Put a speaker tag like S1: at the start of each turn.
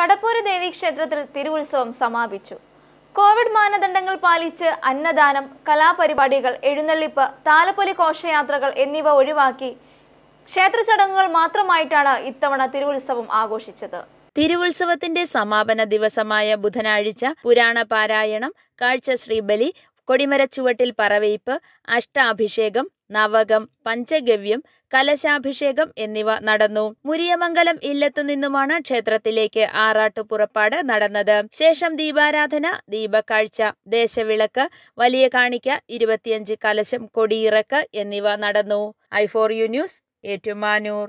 S1: കടപ്പൂര് ദേവീക്ഷേത്രത്തിൽ തിരുവുത്സവം സമാപിച്ചു കോവിഡ് മാനദണ്ഡങ്ങൾ പാലിച്ച് അന്നദാനം കലാപരിപാടികൾ എഴുന്നള്ളിപ്പ് താലപ്പൊലി ഘോഷയാത്രകൾ എന്നിവ ഒഴിവാക്കി ക്ഷേത്ര ചടങ്ങുകൾ മാത്രമായിട്ടാണ് ഇത്തവണ തിരുവുത്സവം ആഘോഷിച്ചത്
S2: തിരുവുത്സവത്തിന്റെ സമാപന ദിവസമായ ബുധനാഴ്ച പുരാണ പാരായണം കാഴ്ച ശ്രീബലി കൊടിമരച്ചുവട്ടിൽ പറവയ്പ് അഷ്ടാഭിഷേകം നവകം പഞ്ചഗവ്യം കലശാഭിഷേകം എന്നിവ നടന്നു മുരിയമംഗലം ഇല്ലത്തു നിന്നുമാണ് ക്ഷേത്രത്തിലേക്ക് പുറപ്പാട് നടന്നത് ശേഷം ദീപാരാധന ദീപക്കാഴ്ച ദേശവിളക്ക് വലിയ കാണിക്ക ഇരുപത്തിയഞ്ച് കലശം കൊടിയിറക്ക് എന്നിവ നടന്നു I four U news Ettumanoor